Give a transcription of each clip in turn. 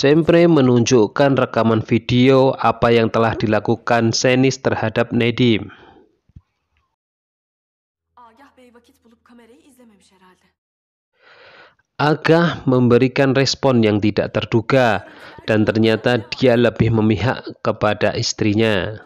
Cempre menunjukkan rekaman video apa yang telah dilakukan Senis terhadap Nedim. Agah memberikan respon yang tidak terduga dan ternyata dia lebih memihak kepada istrinya.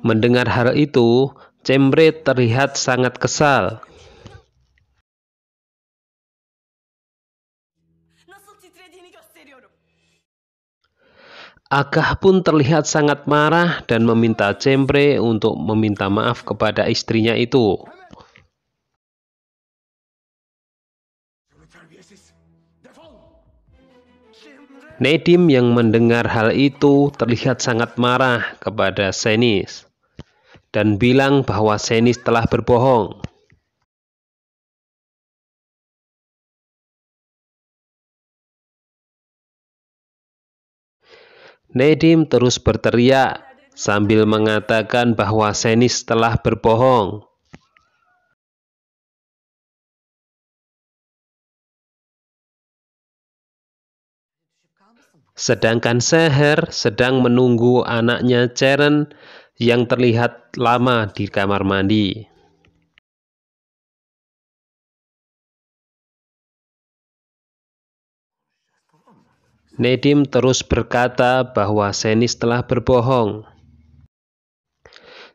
Mendengar hal itu, Cemre terlihat sangat kesal. Agah pun terlihat sangat marah dan meminta Cembre untuk meminta maaf kepada istrinya itu. Nedim yang mendengar hal itu terlihat sangat marah kepada Senis dan bilang bahwa Senis telah berbohong. Nedim terus berteriak sambil mengatakan bahwa Senis telah berbohong. Sedangkan Seher sedang menunggu anaknya Ceren yang terlihat lama di kamar mandi. Nedim terus berkata bahwa Senis telah berbohong.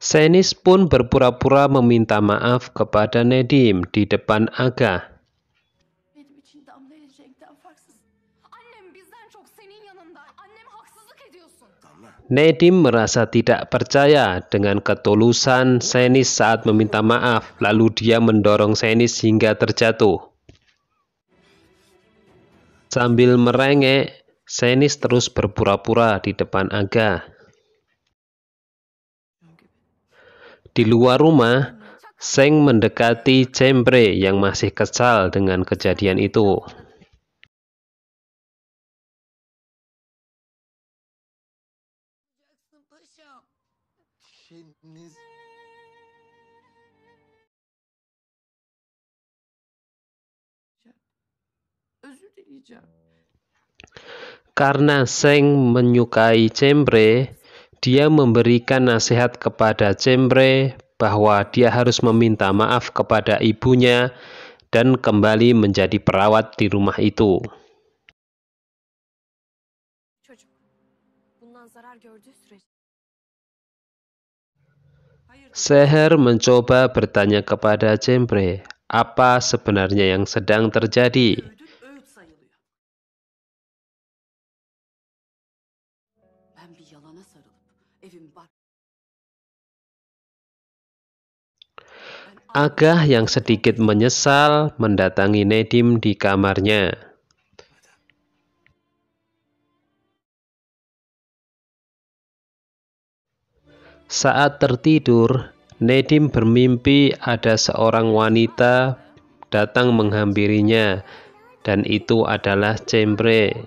Senis pun berpura-pura meminta maaf kepada Nedim di depan Agah. Nedim merasa tidak percaya dengan ketulusan Senis saat meminta maaf, lalu dia mendorong Senis hingga terjatuh. Sambil merengek, Senis terus berpura-pura di depan Aga. Di luar rumah, Seng mendekati Cempre yang masih kesal dengan kejadian itu. Karena Seng menyukai Cembre, dia memberikan nasihat kepada Cembre bahwa dia harus meminta maaf kepada ibunya dan kembali menjadi perawat di rumah itu. Seher mencoba bertanya kepada Cembre, apa sebenarnya yang sedang terjadi? Agah yang sedikit menyesal mendatangi Nedim di kamarnya. Saat tertidur, Nedim bermimpi ada seorang wanita datang menghampirinya dan itu adalah Cempre.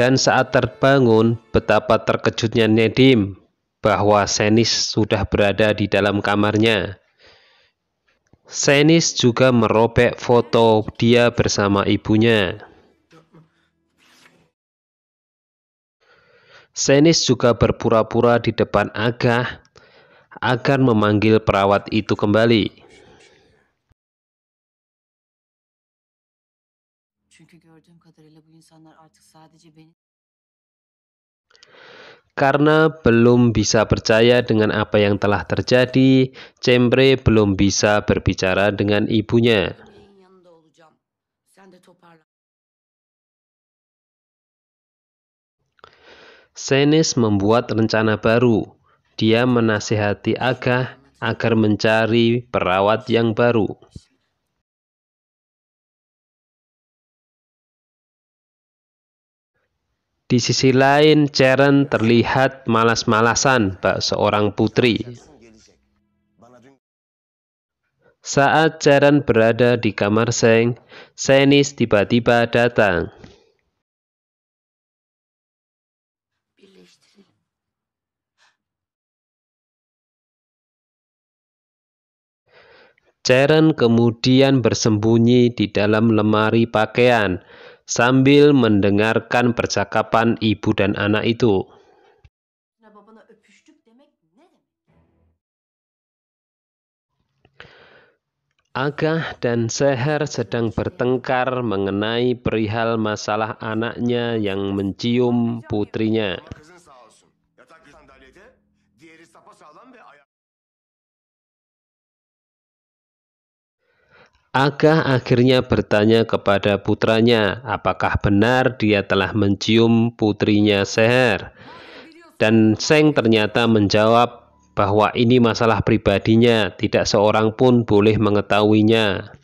Dan saat terbangun, betapa terkejutnya Nedim bahwa Senis sudah berada di dalam kamarnya. Senis juga merobek foto dia bersama ibunya. Senis juga berpura-pura di depan Agah agar memanggil perawat itu kembali. Karena belum bisa percaya dengan apa yang telah terjadi, Cembre belum bisa berbicara dengan ibunya. Senes membuat rencana baru. Dia menasihati Agah agar mencari perawat yang baru. Di sisi lain, Ceren terlihat malas-malasan bak seorang putri. Saat Ceren berada di kamar Seng, Senis tiba-tiba datang. Ceren kemudian bersembunyi di dalam lemari pakaian sambil mendengarkan percakapan ibu dan anak itu. Nah, Agah dan Seher sedang bertengkar mengenai perihal masalah anaknya yang mencium putrinya. Agah akhirnya bertanya kepada putranya apakah benar dia telah mencium putrinya Seher. Dan Seng ternyata menjawab bahwa ini masalah pribadinya, tidak seorang pun boleh mengetahuinya.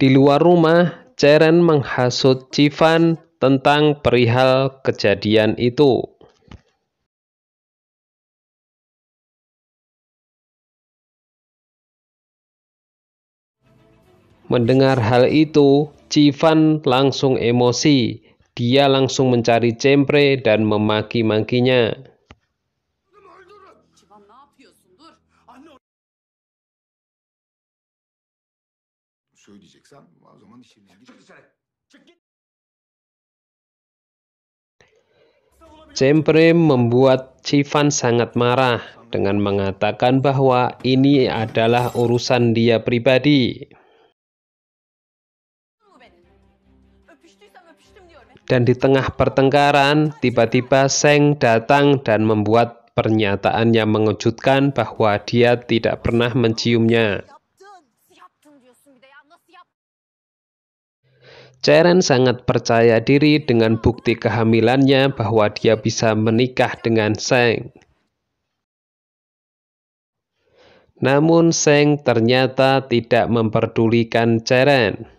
Di luar rumah, Ceren menghasut Civan tentang perihal kejadian itu. Mendengar hal itu, Civan langsung emosi. Dia langsung mencari Cempre dan memaki-makinya. Cempre membuat Civan sangat marah dengan mengatakan bahwa ini adalah urusan dia pribadi. Dan di tengah pertengkaran, tiba-tiba Seng datang dan membuat pernyataan yang mengejutkan bahwa dia tidak pernah menciumnya. Ceren sangat percaya diri dengan bukti kehamilannya bahwa dia bisa menikah dengan Seng. Namun Seng ternyata tidak memperdulikan Ceren.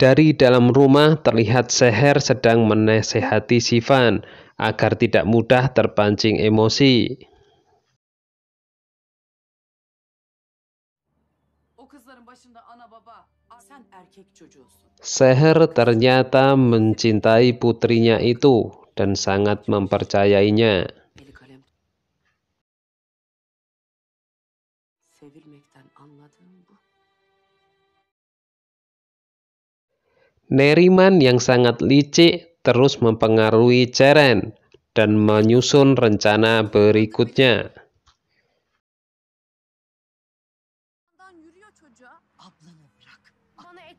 Dari dalam rumah terlihat Seher sedang menasehati Sivan agar tidak mudah terpancing emosi. Seher ternyata mencintai putrinya itu dan sangat mempercayainya. Neriman yang sangat licik terus mempengaruhi Ceren dan menyusun rencana berikutnya.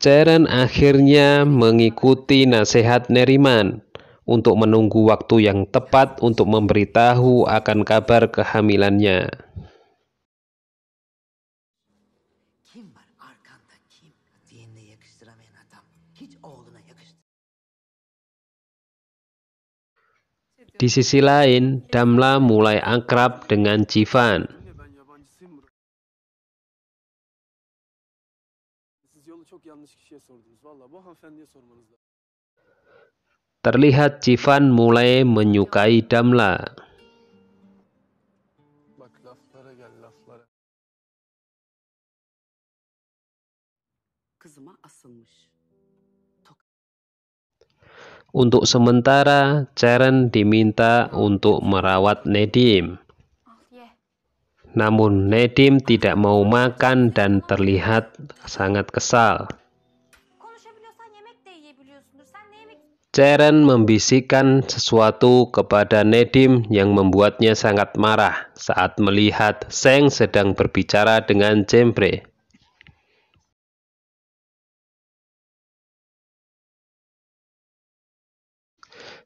Ceren akhirnya mengikuti nasihat Neriman untuk menunggu waktu yang tepat untuk memberitahu akan kabar kehamilannya. Di sisi lain, Damla mulai akrab dengan Jivan. Terlihat Jivan mulai menyukai Damla. Kızıma asılmış. Untuk sementara, Ceren diminta untuk merawat Nedim. Namun Nedim tidak mau makan dan terlihat sangat kesal. Ceren membisikkan sesuatu kepada Nedim yang membuatnya sangat marah saat melihat Seng sedang berbicara dengan Jempre.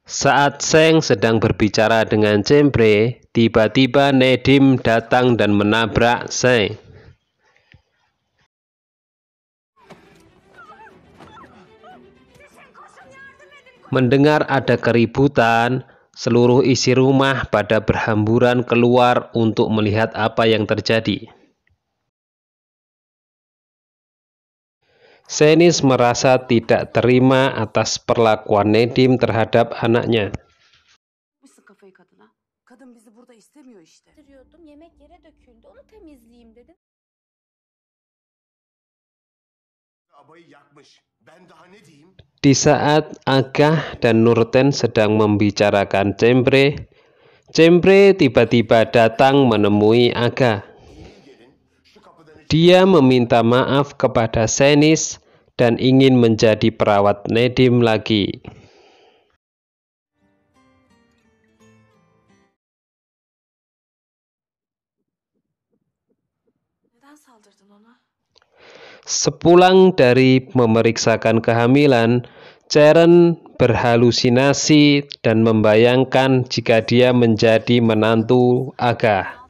Saat Seng sedang berbicara dengan Cembre, tiba-tiba Nedim datang dan menabrak Seng. Mendengar ada keributan, seluruh isi rumah pada berhamburan keluar untuk melihat apa yang terjadi. Senis merasa tidak terima atas perlakuan Nedim terhadap anaknya. Di saat Agah dan Nurten sedang membicarakan Cempre, Cempre tiba-tiba datang menemui Agah. Dia meminta maaf kepada Senis dan ingin menjadi perawat Nedim lagi. Sepulang dari memeriksakan kehamilan, Ceren berhalusinasi dan membayangkan jika dia menjadi menantu Agah.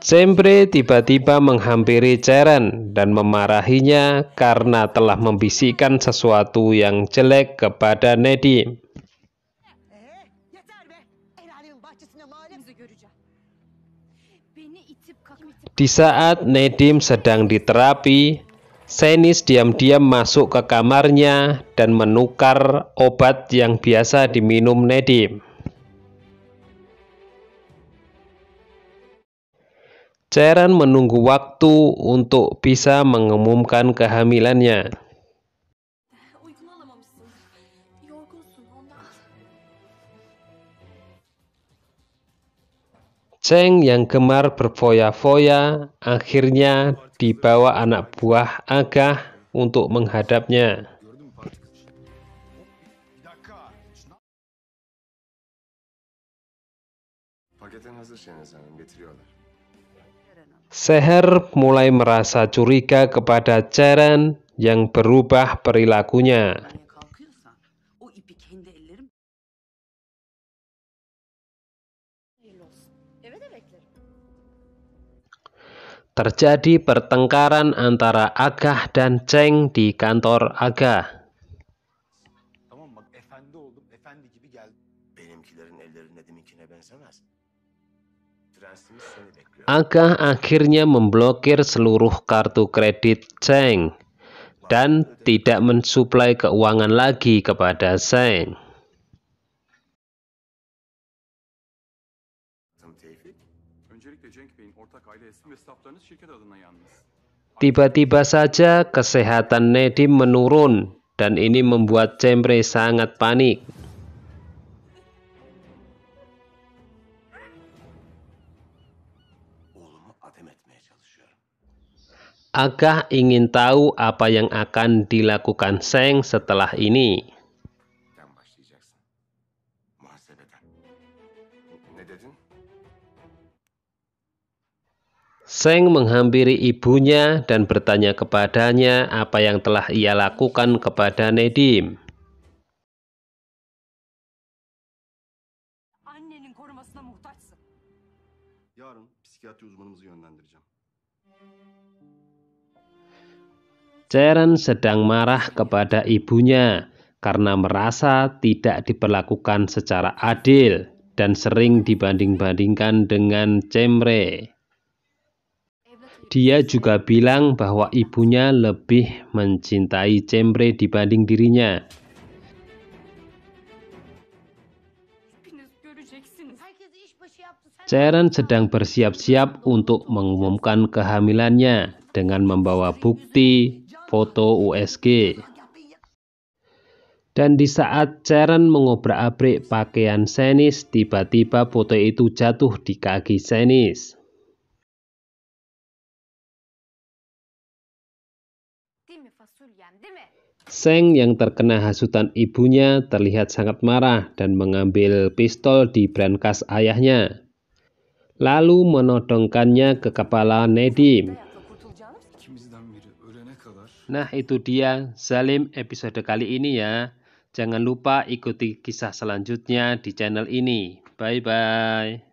Sempre tiba-tiba menghampiri Ceren dan memarahinya karena telah membisikkan sesuatu yang jelek kepada Nedim. Di saat Nedim sedang diterapi, Senis diam-diam masuk ke kamarnya dan menukar obat yang biasa diminum Nedim. Cairan menunggu waktu untuk bisa mengumumkan kehamilannya. Cheng yang gemar berfoya-foya akhirnya dibawa anak buah Agah untuk menghadapnya. Paketin hazır getiriyorlar. Seher mulai merasa curiga kepada Ceren yang berubah perilakunya. Terjadi pertengkaran antara Agah dan Cheng di kantor Agah. Agah akhirnya memblokir seluruh kartu kredit Zeng dan tidak mensuplai keuangan lagi kepada Zeng. Tiba-tiba saja kesehatan Nedim menurun dan ini membuat Cemre sangat panik. Agah ingin tahu apa yang akan dilakukan Seng setelah ini. Seng menghampiri ibunya dan bertanya kepadanya apa yang telah ia lakukan kepada Nedim. Ceren sedang marah kepada ibunya karena merasa tidak diperlakukan secara adil dan sering dibanding-bandingkan dengan Cemre. Dia juga bilang bahwa ibunya lebih mencintai Cemre dibanding dirinya. Ceren sedang bersiap-siap untuk mengumumkan kehamilannya dengan membawa bukti foto USG. Dan di saat Sharon mengobrak-abrik pakaian Senis, tiba-tiba foto itu jatuh di kaki Senis. Seng yang terkena hasutan ibunya terlihat sangat marah dan mengambil pistol di brankas ayahnya. Lalu menodongkannya ke kepala Nedim. Nah, itu dia Zalim episode kali ini ya. Jangan lupa ikuti kisah selanjutnya di channel ini. Bye bye.